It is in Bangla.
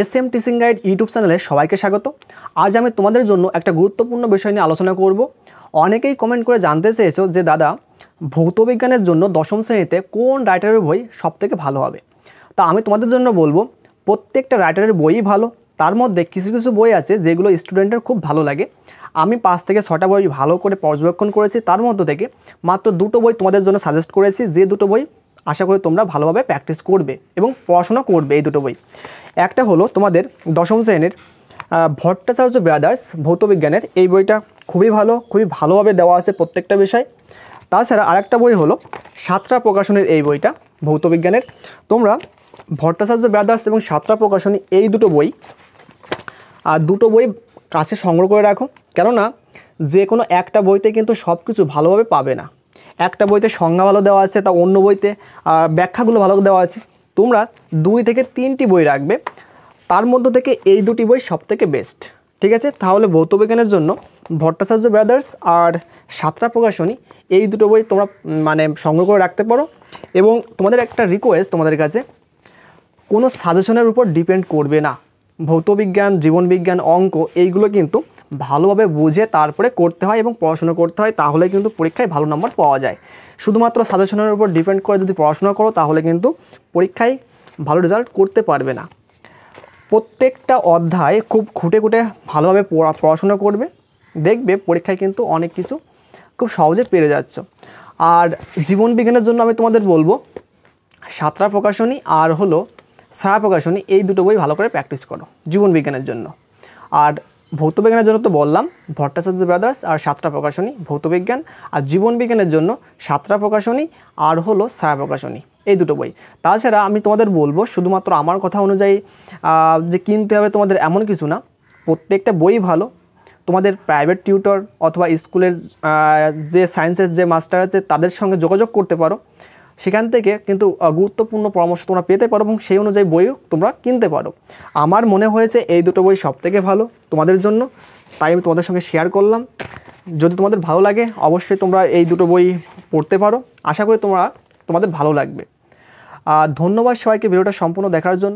S M teaching guide YouTube চ্যানেলে সবাইকে স্বাগত আজ আমি তোমাদের জন্য একটা গুরুত্বপূর্ণ বিষয় নিয়ে আলোচনা করব অনেকেই কমেন্ট করে জানতে চেয়েছো যে দাদা ভৌতবিজ্ঞানের জন্য দশম শ্রেণীতে কোন রাইটারের বই সবথেকে ভালো হবে তা আমি তোমাদের জন্য বলবো প্রত্যেকটা রাইটারের বইই ভালো তার মধ্যে কিছু কিছু বই আছে যেগুলো স্টুডেন্টের খুব ভালো লাগে আমি পাঁচ থেকে ছটা বই ভালো করে পর্যবেক্ষণ করেছি তার মধ্য থেকে মাত্র দুটো বই তোমাদের জন্য সাজেস্ট করেছি যে দুটো বই আশা করি তোমরা ভালোভাবে প্র্যাকটিস করবে এবং পড়াশোনা করবে এই দুটো বই একটা হলো তোমাদের দশম শ্রেণীর ভট্টাচার্য ব্রাদার্স ভৌতবিজ্ঞানের এই বইটা খুবই ভালো খুবই ভালোভাবে দেওয়া আছে প্রত্যেকটা বিষয় তাছাড়া আরেকটা বই হলো সাতরা প্রকাশনের এই বইটা ভৌতবিজ্ঞানের তোমরা ভট্টাচার্য ব্রাদার্স এবং সাতরা প্রকাশনী এই দুটো বই আর দুটো বই কাছে সংগ্রহ করে রাখো কেননা যে কোনো একটা বইতে কিন্তু সব কিছু ভালোভাবে পাবে না একটা বইতে সংজ্ঞা ভালো দেওয়া আছে তা অন্য বইতে ব্যাখ্যাগুলো ভালো দেওয়া আছে তোমরা দুই থেকে তিনটি বই রাখবে তার মধ্য থেকে এই দুটি বই সবথেকে বেস্ট ঠিক আছে তাহলে ভৌত বিজ্ঞানের জন্য ভট্টাচার্য ব্রাদার্স আর সাতরা প্রকাশনী এই দুটো বই তোমরা মানে সংগ্রহ করে রাখতে পারো এবং তোমাদের একটা রিকোয়েস্ট তোমাদের কাছে কোনো সাজেশনের উপর ডিপেন্ড করবে না ভৌতবিজ্ঞান জীবনবিজ্ঞান অঙ্ক এইগুলো কিন্তু ভালোভাবে বুঝে তারপরে করতে হয় এবং পড়াশোনা করতে হয় তাহলে কিন্তু পরীক্ষায় ভালো নম্বর পাওয়া যায় শুধুমাত্র সাজেশনের উপর ডিপেন্ড করে যদি পড়াশোনা করো তাহলে কিন্তু পরীক্ষায় ভালো রেজাল্ট করতে পারবে না প্রত্যেকটা অধ্যায় খুব খুঁটে খুঁটে ভালোভাবে পড়াশোনা করবে দেখবে পরীক্ষায় কিন্তু অনেক কিছু খুব সহজে পেরে যাচ্ছ আর জীবনবিজ্ঞানের জন্য আমি তোমাদের বলবো সাঁতরা প্রকাশনী আর হলো ছায়া প্রকাশনী এই দুটো বই ভালো করে প্র্যাকটিস করো জীবনবিজ্ঞানের জন্য আর ভৌতবিজ্ঞানের জন্য তো বললাম ভট্টাচার্য ব্রাদার্স আর সাতটা প্রকাশনী ভৌতবিজ্ঞান আর জীবনবিজ্ঞানের জন্য সাতটা প্রকাশনী আর হলো ছায়া প্রকাশনী এই দুটো বই তাছাড়া আমি তোমাদের বলবো শুধুমাত্র আমার কথা অনুযায়ী যে কিনতে হবে তোমাদের এমন কিছু না প্রত্যেকটা বই ভালো তোমাদের প্রাইভেট টিউটর অথবা স্কুলের যে সায়েন্সের যে মাস্টার আছে তাদের সঙ্গে যোগাযোগ করতে পারো সেখান থেকে কিন্তু গুরুত্বপূর্ণ পরামর্শ তোমরা পেতে পারো এবং সেই অনুযায়ী বইও তোমরা কিনতে পারো আমার মনে হয়েছে এই দুটো বই সবথেকে ভালো তোমাদের জন্য তাই আমি তোমাদের সঙ্গে শেয়ার করলাম যদি তোমাদের ভালো লাগে অবশ্যই তোমরা এই দুটো বই পড়তে পারো আশা করি তোমরা তোমাদের ভালো লাগবে আর ধন্যবাদ সবাইকে ভিডিওটা সম্পূর্ণ দেখার জন্য